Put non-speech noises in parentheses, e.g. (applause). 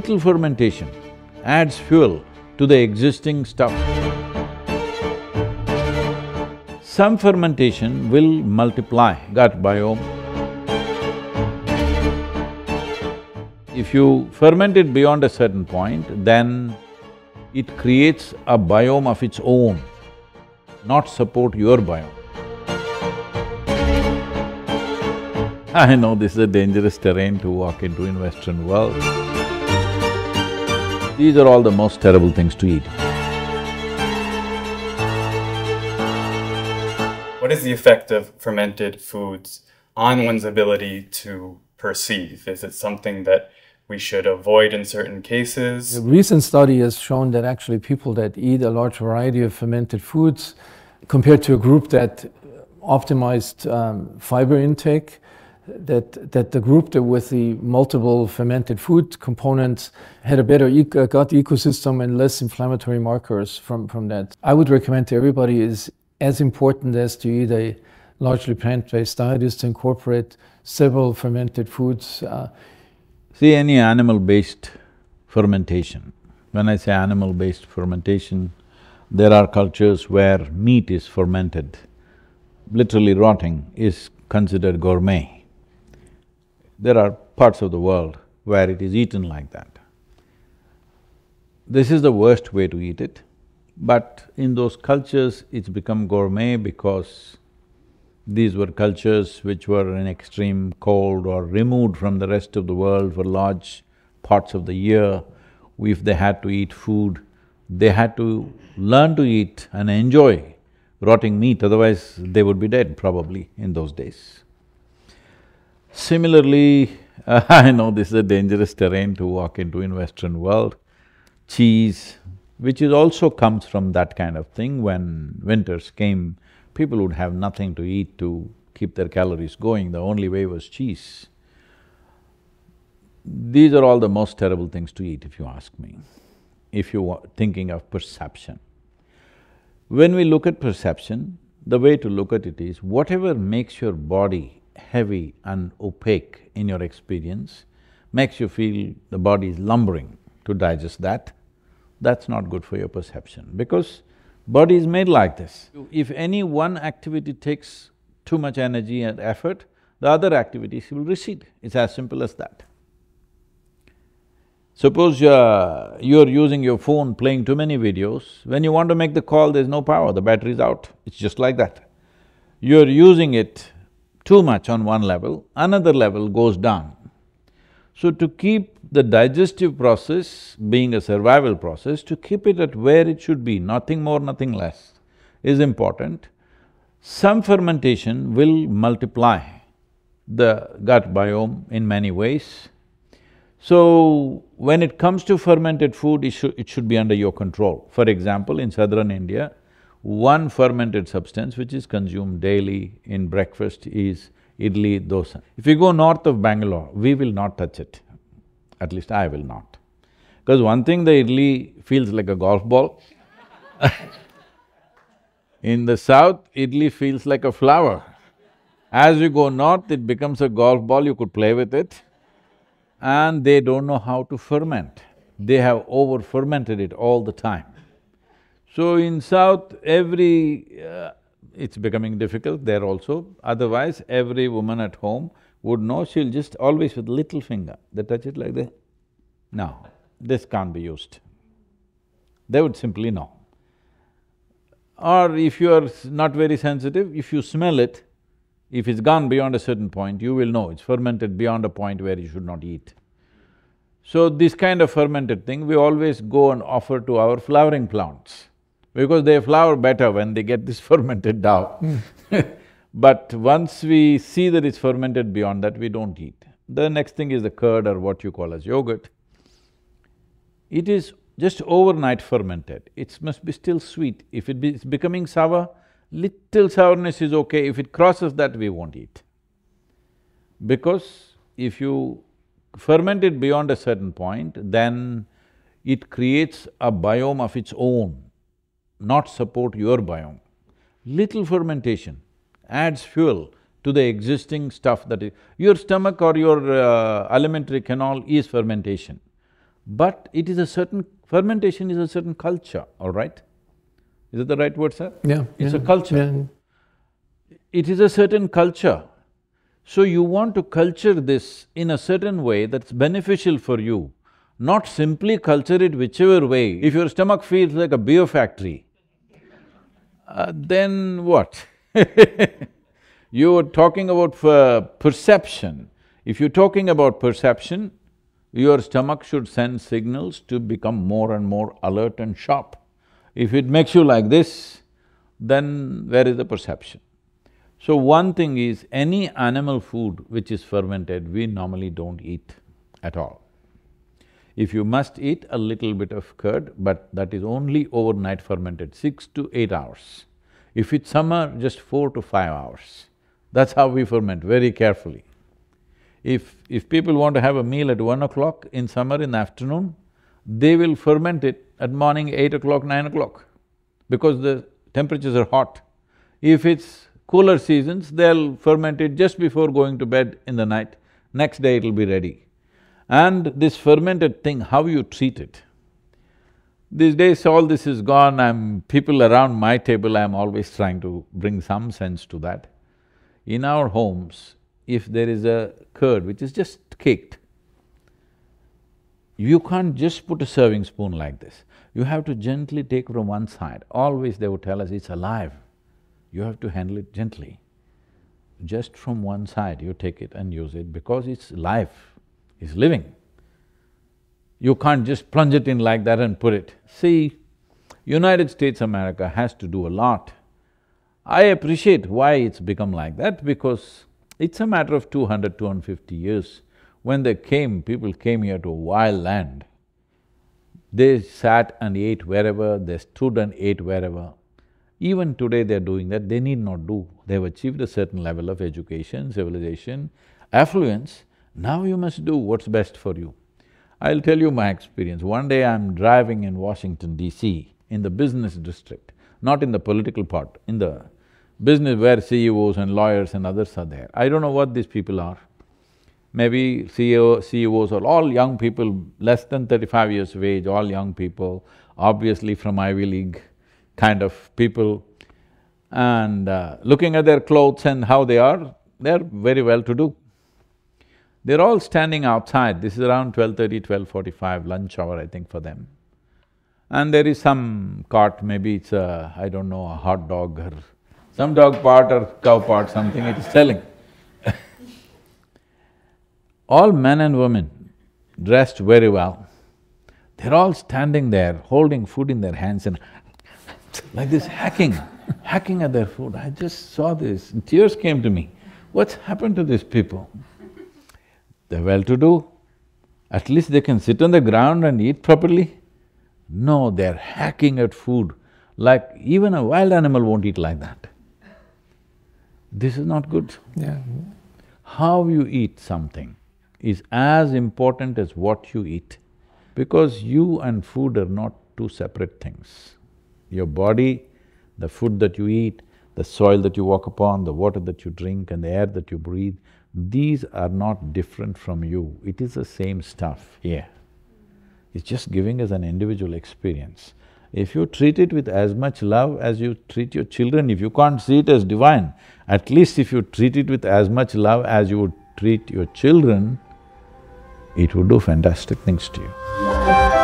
little fermentation adds fuel to the existing stuff. Some fermentation will multiply gut biome. If you ferment it beyond a certain point, then it creates a biome of its own, not support your biome. I know this is a dangerous terrain to walk into in Western world. These are all the most terrible things to eat. What is the effect of fermented foods on one's ability to perceive? Is it something that we should avoid in certain cases? A recent study has shown that actually people that eat a large variety of fermented foods compared to a group that optimized um, fiber intake that, that the group that with the multiple fermented food components had a better e gut ecosystem and less inflammatory markers from, from that. I would recommend to everybody is as important as to eat a largely plant-based diet is to incorporate several fermented foods. Uh, See, any animal-based fermentation, when I say animal-based fermentation, there are cultures where meat is fermented, literally rotting is considered gourmet. There are parts of the world where it is eaten like that. This is the worst way to eat it, but in those cultures it's become gourmet because these were cultures which were in extreme cold or removed from the rest of the world for large parts of the year. If they had to eat food, they had to learn to eat and enjoy rotting meat, otherwise they would be dead probably in those days. Similarly, (laughs) I know this is a dangerous terrain to walk into in Western world, cheese, which is also comes from that kind of thing. When winters came, people would have nothing to eat to keep their calories going, the only way was cheese. These are all the most terrible things to eat if you ask me, if you are thinking of perception. When we look at perception, the way to look at it is whatever makes your body heavy and opaque in your experience, makes you feel the body is lumbering to digest that, that's not good for your perception because body is made like this. If any one activity takes too much energy and effort, the other activities will recede. It's as simple as that. Suppose you're, you're using your phone playing too many videos, when you want to make the call, there's no power, the battery's out, it's just like that. You're using it too much on one level, another level goes down. So to keep the digestive process being a survival process, to keep it at where it should be, nothing more, nothing less, is important. Some fermentation will multiply the gut biome in many ways. So, when it comes to fermented food, it should, it should be under your control. For example, in southern India, one fermented substance which is consumed daily in breakfast is idli, dosa. If you go north of Bangalore, we will not touch it, at least I will not. Because one thing, the idli feels like a golf ball (laughs) In the south, idli feels like a flower. As you go north, it becomes a golf ball, you could play with it. And they don't know how to ferment. They have over-fermented it all the time. So in south, every… Uh, it's becoming difficult there also, otherwise every woman at home would know she'll just always with little finger, they touch it like that. No, this can't be used. They would simply know. Or if you are not very sensitive, if you smell it, if it's gone beyond a certain point, you will know it's fermented beyond a point where you should not eat. So this kind of fermented thing, we always go and offer to our flowering plants because they flower better when they get this (laughs) fermented dough. (laughs) but once we see that it's fermented beyond that, we don't eat. The next thing is the curd or what you call as yogurt. It is just overnight fermented, it must be still sweet. If it be, it's becoming sour, little sourness is okay, if it crosses that, we won't eat. Because if you ferment it beyond a certain point, then it creates a biome of its own not support your biome. Little fermentation adds fuel to the existing stuff that is… Your stomach or your uh, alimentary canal is fermentation, but it is a certain… fermentation is a certain culture, all right? Is that the right word, sir? Yeah. It's yeah, a culture. Yeah. It is a certain culture. So you want to culture this in a certain way that's beneficial for you, not simply culture it whichever way. If your stomach feels like a beer factory, uh, then what (laughs) You're talking about uh, perception. If you're talking about perception, your stomach should send signals to become more and more alert and sharp. If it makes you like this, then where is the perception? So one thing is, any animal food which is fermented, we normally don't eat at all. If you must eat a little bit of curd, but that is only overnight fermented, six to eight hours. If it's summer, just four to five hours. That's how we ferment, very carefully. If… if people want to have a meal at one o'clock in summer in the afternoon, they will ferment it at morning eight o'clock, nine o'clock, because the temperatures are hot. If it's cooler seasons, they'll ferment it just before going to bed in the night, next day it'll be ready. And this fermented thing, how you treat it. These days all this is gone, I'm… people around my table, I'm always trying to bring some sense to that. In our homes, if there is a curd which is just caked, you can't just put a serving spoon like this. You have to gently take from one side. Always they would tell us, it's alive. You have to handle it gently. Just from one side you take it and use it because it's life is living. You can't just plunge it in like that and put it. See, United States America has to do a lot. I appreciate why it's become like that because it's a matter of 200, 250 years. When they came, people came here to a wild land. They sat and ate wherever, they stood and ate wherever. Even today they're doing that, they need not do. They've achieved a certain level of education, civilization, affluence. Now you must do what's best for you. I'll tell you my experience. One day I'm driving in Washington DC, in the business district, not in the political part, in the business where CEOs and lawyers and others are there. I don't know what these people are. Maybe CEO, CEOs are all young people, less than thirty-five years of age, all young people, obviously from Ivy League kind of people. And uh, looking at their clothes and how they are, they're very well to do. They're all standing outside, this is around 12.30, 12.45, lunch hour I think for them. And there is some cart, maybe it's a, I don't know, a hot dog or some dog part or cow part, something it is selling. (laughs) all men and women dressed very well, they're all standing there holding food in their hands and (laughs) like this hacking, hacking at their food. I just saw this, tears came to me. What's happened to these people? they're well-to-do, at least they can sit on the ground and eat properly. No, they're hacking at food, like even a wild animal won't eat like that. This is not good. Yeah. How you eat something is as important as what you eat, because you and food are not two separate things. Your body, the food that you eat, the soil that you walk upon, the water that you drink and the air that you breathe, these are not different from you, it is the same stuff here. It's just giving us an individual experience. If you treat it with as much love as you treat your children, if you can't see it as divine, at least if you treat it with as much love as you would treat your children, it would do fantastic things to you.